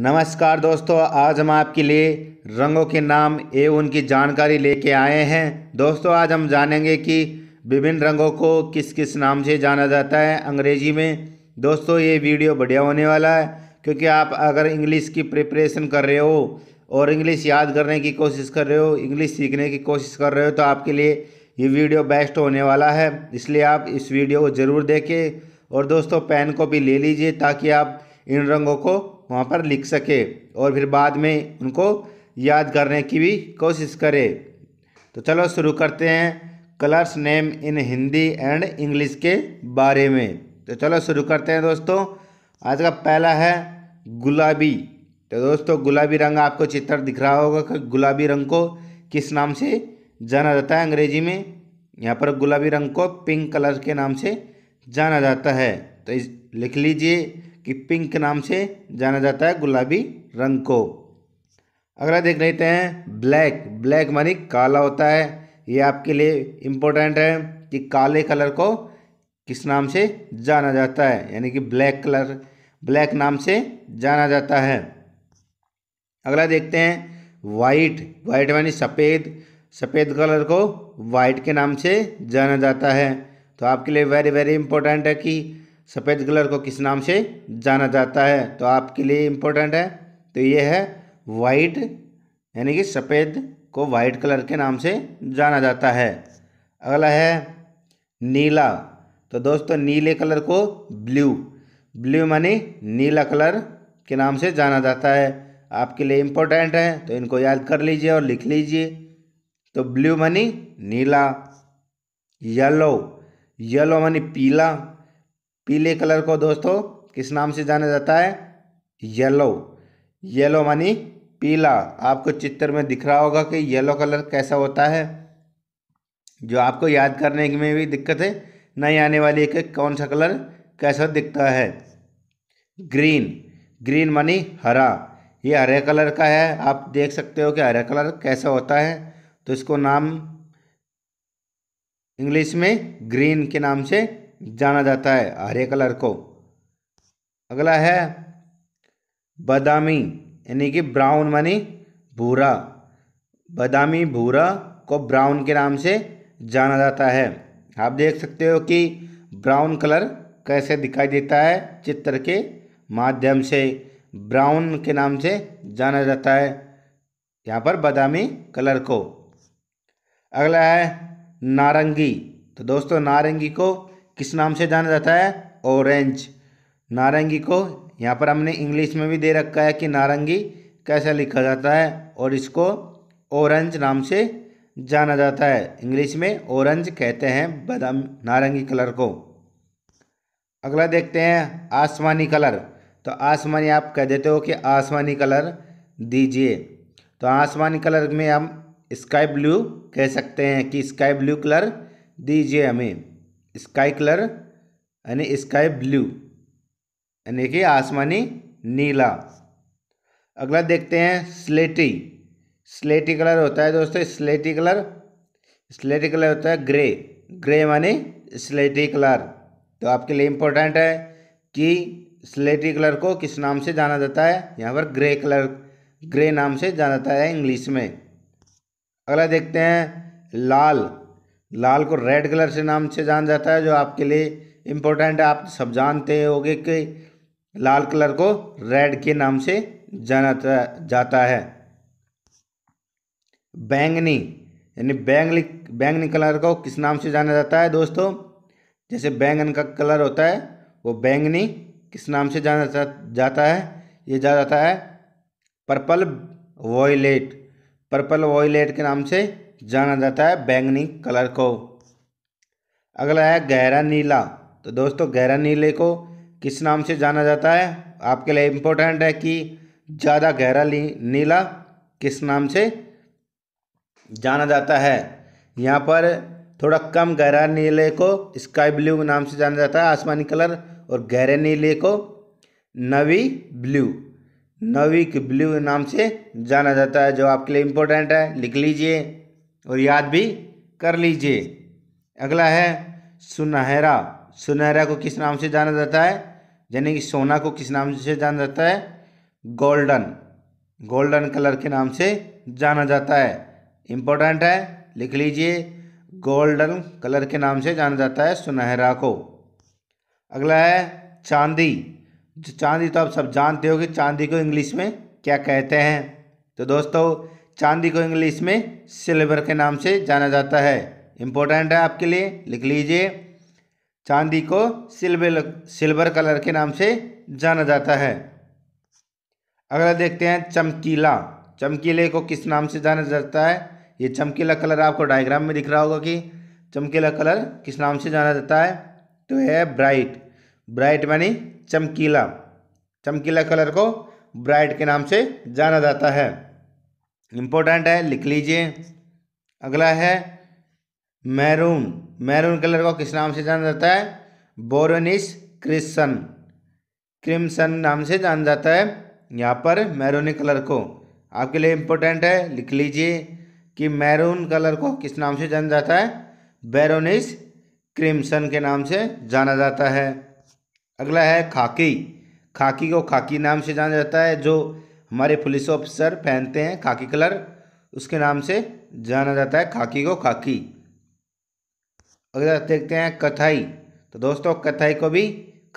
नमस्कार दोस्तों आज हम आपके लिए रंगों के नाम एवं उनकी जानकारी लेके आए हैं दोस्तों आज हम जानेंगे कि विभिन्न रंगों को किस किस नाम से जाना जाता है अंग्रेजी में दोस्तों ये वीडियो बढ़िया होने वाला है क्योंकि आप अगर इंग्लिश की प्रिपरेशन कर रहे हो और इंग्लिश याद करने की कोशिश कर रहे हो इंग्लिश सीखने की कोशिश कर रहे हो तो आपके लिए ये वीडियो बेस्ट होने वाला है इसलिए आप इस वीडियो को ज़रूर देखें और दोस्तों पेन को भी ले लीजिए ताकि आप इन रंगों को वहाँ पर लिख सके और फिर बाद में उनको याद करने की भी कोशिश करे तो चलो शुरू करते हैं colours name in Hindi and English के बारे में तो चलो शुरू करते हैं दोस्तों आज का पहला है गुलाबी तो दोस्तों गुलाबी रंग आपको चित्र दिख रहा होगा कि गुलाबी रंग को किस नाम से जाना जाता है अंग्रेजी में यहाँ पर गुलाबी रंग को पिंक कलर के नाम से जाना जाता है तो इस लिख लीजिए कि पिंक के नाम से जाना जाता है गुलाबी रंग को अगला देख लेते हैं ब्लैक ब्लैक मानी काला होता है ये आपके लिए इम्पोर्टेंट है कि काले कलर को किस नाम से जाना जाता है यानी कि ब्लैक कलर ब्लैक नाम से जाना जाता है अगला देखते हैं वाइट वाइट मानी सफ़ेद सफ़ेद कलर को वाइट के नाम से जाना जाता है तो आपके लिए वेरी वेरी इंपॉर्टेंट है कि सफ़ेद कलर को किस नाम से जाना जाता है तो आपके लिए इम्पोर्टेंट है तो ये है वाइट यानी कि सफ़ेद को वाइट कलर के नाम से जाना जाता है अगला है नीला तो दोस्तों नीले कलर को ब्लू ब्लू मानी नीला कलर के नाम से जाना जाता है आपके लिए इम्पोर्टेंट है तो इनको याद कर लीजिए और लिख लीजिए तो ब्लू मनी नीला येलो येलो मनी पीला पीले कलर को दोस्तों किस नाम से जाना जाता है येलो येलो मानी पीला आपको चित्र में दिख रहा होगा कि येलो कलर कैसा होता है जो आपको याद करने में भी दिक्कत है नहीं आने वाली है कि कौन सा कलर कैसा दिखता है ग्रीन ग्रीन मनी हरा ये हरे कलर का है आप देख सकते हो कि हरे कलर कैसा होता है तो इसको नाम इंग्लिश में ग्रीन के नाम से जाना जाता है हरे कलर को अगला है बदामी यानी कि ब्राउन मानी भूरा बदामी भूरा को ब्राउन के नाम से जाना जाता है आप देख सकते हो कि ब्राउन कलर कैसे दिखाई देता है चित्र के माध्यम से ब्राउन के नाम से जाना जाता है यहाँ पर बादामी कलर को अगला है नारंगी तो दोस्तों नारंगी को किस नाम से जाना जाता है ऑरेंज नारंगी को यहाँ पर हमने इंग्लिश में भी दे रखा है कि नारंगी कैसा लिखा जाता है और इसको ऑरेंज नाम से जाना जाता है इंग्लिश में ऑरेंज कहते हैं बादाम नारंगी कलर को अगला देखते हैं आसमानी कलर तो आसमानी आप कह देते हो कि आसमानी कलर दीजिए तो आसमानी कलर में हम स्काई ब्लू कह सकते हैं कि स्काई ब्लू कलर दीजिए हमें स्काई कलर यानी स्काई ब्लू यानी कि आसमानी नीला अगला देखते हैं स्लेटी स्लेटी कलर होता है दोस्तों स्लेटी कलर स्लेटी कलर होता है ग्रे ग्रे माने स्लेटी कलर तो आपके लिए इम्पोर्टेंट है कि स्लेटी कलर को किस नाम से जाना जाता है यहाँ पर ग्रे कलर ग्रे नाम से जाना जाता है इंग्लिश में अगला देखते हैं लाल लाल को रेड कलर से नाम से जाना जाता है जो आपके लिए इम्पोर्टेंट है आप सब जानते होंगे कि लाल कलर को रेड के नाम से जाना जाता है बैंगनी यानी बैंगनी बैंगनी कलर को किस नाम से जाना जाता है दोस्तों जैसे बैंगन का कलर होता है वो बैंगनी किस नाम से जाना जाता है ये जाना जाता है पर्पल वॉयलेट पर्पल वॉयलेट के नाम से जाना जाता है बैंगनी कलर को अगला है गहरा नीला तो दोस्तों गहरा नीले को किस नाम से जाना जाता है आपके लिए इम्पोर्टेंट है कि ज़्यादा गहरा नीला किस नाम से जाना जाता है यहाँ पर थोड़ा कम गहरा नीले को स्काई ब्लू के नाम से जाना जाता है आसमानी कलर और गहरे नीले को नवी ब्लू नवी के ब्लू नाम से जाना जाता है जो आपके लिए इम्पोर्टेंट है लिख लीजिए और याद भी कर लीजिए अगला है सुनहरा सुनहरा को किस नाम से जाना जाता है यानी कि सोना को किस नाम से जाना जाता है गोल्डन गोल्डन कलर के नाम से जाना जाता है इम्पोर्टेंट है लिख लीजिए गोल्डन कलर के नाम से जाना जाता है सुनहरा को अगला है चांदी चांदी तो आप सब जानते हो कि चांदी को इंग्लिश में क्या कहते हैं तो दोस्तों चांदी को इंग्लिश में सिल्वर के नाम से जाना जाता है इम्पोर्टेंट है आपके लिए लिख लीजिए चांदी को सिल्वर सिल्वर कलर के नाम से जाना जाता है अगला देखते हैं चमकीला चमकीले को किस नाम से जाना जाता है ये चमकीला कलर आपको डायग्राम में दिख रहा होगा कि चमकीला कलर किस नाम से जाना जाता है तो है ब्राइट ब्राइट मानी चमकीला चमकीला कलर को ब्राइट के नाम से जाना जाता है इम्पोर्टेंट है लिख लीजिए अगला है मैरून मैरून कलर को किस नाम से जाना जाता है बोरनिस क्रिसन क्रिमसन नाम से जाना जाता है यहाँ पर मैरून कलर को आपके लिए इम्पोर्टेंट है लिख लीजिए कि मैरून कलर को किस नाम से जाना जाता है बैरोनिस क्रिमसन के नाम से जाना जाता है अगला है खाकी खाकी को खाकी नाम से जाना जाता है जो हमारे पुलिस ऑफिसर पहनते हैं खाकी कलर उसके नाम से जाना जाता है खाकी को खाकी अगर देखते हैं कथाई तो दोस्तों कथाई को भी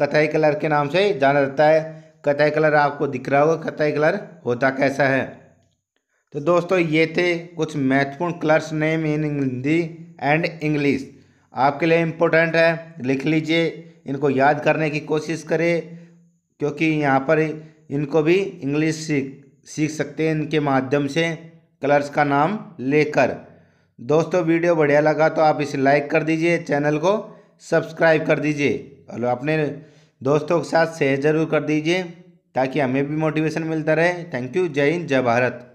कथाई कलर के नाम से जाना जाता है कथाई कलर आपको दिख रहा होगा कथाई कलर होता कैसा है तो दोस्तों ये थे कुछ महत्वपूर्ण colours name in Hindi and English आपके लिए इम्पोर्टेंट है लिख लीजिए इनको याद करने की कोशिश करें क्योंकि यहाँ पर इनको भी इंग्लिश सीख सीख सकते हैं इनके माध्यम से कलर्स का नाम लेकर दोस्तों वीडियो बढ़िया लगा तो आप इसे लाइक कर दीजिए चैनल को सब्सक्राइब कर दीजिए और अपने दोस्तों के साथ शेयर जरूर कर दीजिए ताकि हमें भी मोटिवेशन मिलता रहे थैंक यू जय हिंद जय भारत